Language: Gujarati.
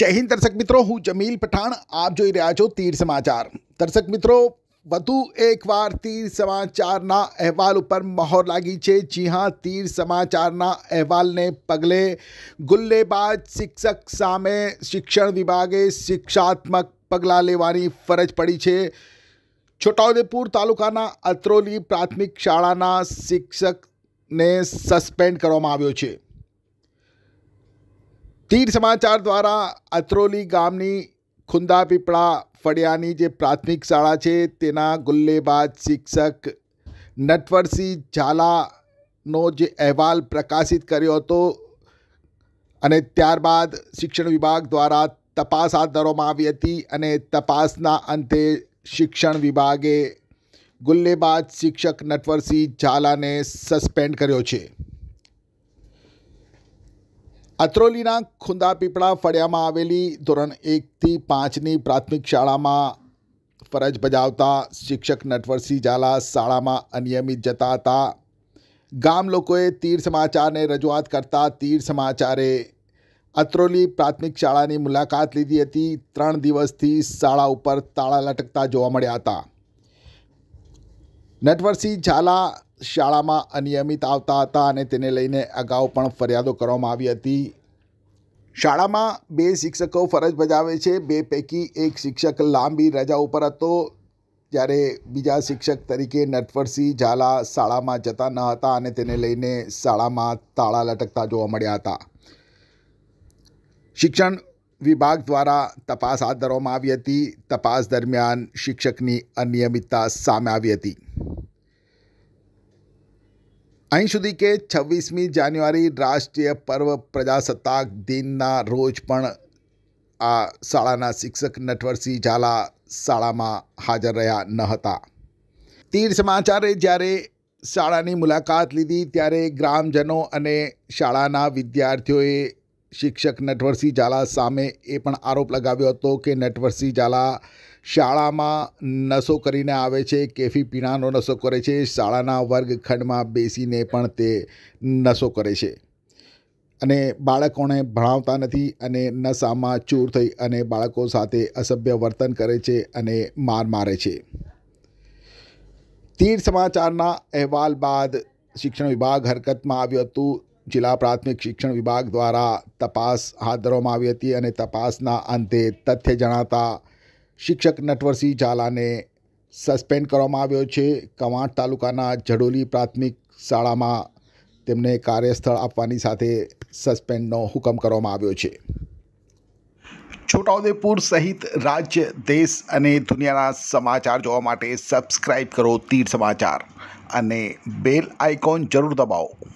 जय हिंद दर्शक मित्रों हूँ जमील पठान आप जो रहा छो तीर समाचार दर्शक मित्रों वधु एक बार तीर समाचार ना अहवाल पर मोहर लागी छे जी हाँ तीर समाचार ना अहवाल ने पगले गुल्लेबाज शिक्षक सामे शिक्षण विभागे शिक्षात्मक पगला लेवानी फरज पड़ी छे छोटाउदेपुर तालुकाना अत्रोली प्राथमिक शाला शिक्षक ने सस्पेंड कर તીર સમાચાર દ્વારા અત્રોલી ગામની ખુંદા પીપળા ફળિયાની જે પ્રાથમિક શાળા છે તેના ગુલ્લેબાજ શિક્ષક નટવરસિંહ ઝાલાનો જે અહેવાલ પ્રકાશિત કર્યો હતો અને ત્યારબાદ શિક્ષણ વિભાગ દ્વારા તપાસ હાથ ધરવામાં આવી હતી અને તપાસના અંતે શિક્ષણ વિભાગે ગુલ્લેબાજ શિક્ષક નટવરસિંહ ઝાલાને સસ્પેન્ડ કર્યો છે અત્રોલીના ખુંદાપીપળા ફળિયામાં આવેલી ધોરણ એકથી પાંચની પ્રાથમિક શાળામાં ફરજ બજાવતા શિક્ષક નટવરસિંહ ઝાલા શાળામાં અનિયમિત જતા હતા ગામ લોકોએ તીર સમાચારને રજૂઆત કરતા તીર સમાચારે અત્રોલી પ્રાથમિક શાળાની મુલાકાત લીધી હતી ત્રણ દિવસથી શાળા ઉપર તાળા લટકતા જોવા મળ્યા હતા નટવરસિંહ ઝાલા શાળામાં અનિયમિત આવતા હતા અને તેને લઈને અગાઉ પણ ફરિયાદો કરવામાં આવી હતી શાળામાં બે શિક્ષકો ફરજ બજાવે છે બે પૈકી એક શિક્ષક લાંબી રજા ઉપર હતો જ્યારે બીજા શિક્ષક તરીકે નટવરસિંહ ઝાલા શાળામાં જતા ન હતા અને તેને લઈને શાળામાં તાળા લટકતા જોવા મળ્યા હતા શિક્ષણ વિભાગ દ્વારા તપાસ હાથ ધરવામાં આવી હતી તપાસ દરમિયાન શિક્ષકની અનિયમિતતા સામે આવી હતી અહીં સુધી કે છવ્વીસમી જાન્યુઆરી રાષ્ટ્રીય પર્વ પ્રજાસત્તાક દિનના રોજ પણ આ શાળાના શિક્ષક નટવરસિંહ ઝાલા શાળામાં હાજર રહ્યા ન હતા તીર સમાચારે જ્યારે શાળાની મુલાકાત લીધી ત્યારે ગ્રામજનો અને શાળાના વિદ્યાર્થીઓએ શિક્ષક નટવરસિંહ ઝાલા સામે એ પણ આરોપ લગાવ્યો હતો કે નટવરસિંહ ઝાલા શાળામાં નશો કરીને આવે છે કેફી પીણાનો નશો કરે છે શાળાના વર્ગખંડમાં બેસીને પણ તે નશો કરે છે અને બાળકોને ભણાવતા નથી અને નશામાં ચૂર થઈ અને બાળકો સાથે અસભ્ય વર્તન કરે છે અને માર મારે છે તીર સમાચારના અહેવાલ બાદ શિક્ષણ વિભાગ હરકતમાં આવ્યું હતું જિલ્લા પ્રાથમિક શિક્ષણ વિભાગ દ્વારા તપાસ હાથ ધરવામાં આવી હતી અને તપાસના અંતે તથ્ય જણાતા શિક્ષક નટવરસિંહ ઝાલાને સસ્પેન્ડ કરવામાં આવ્યો છે કવાંટ તાલુકાના જડોલી પ્રાથમિક શાળામાં તેમને કાર્યસ્થળ આપવાની સાથે સસ્પેન્ડનો હુકમ કરવામાં આવ્યો છે છોટાઉદેપુર સહિત રાજ્ય દેશ અને દુનિયાના સમાચાર જોવા માટે સબસ્ક્રાઈબ કરો તીર સમાચાર અને બેલ આઇકોન જરૂર દબાવો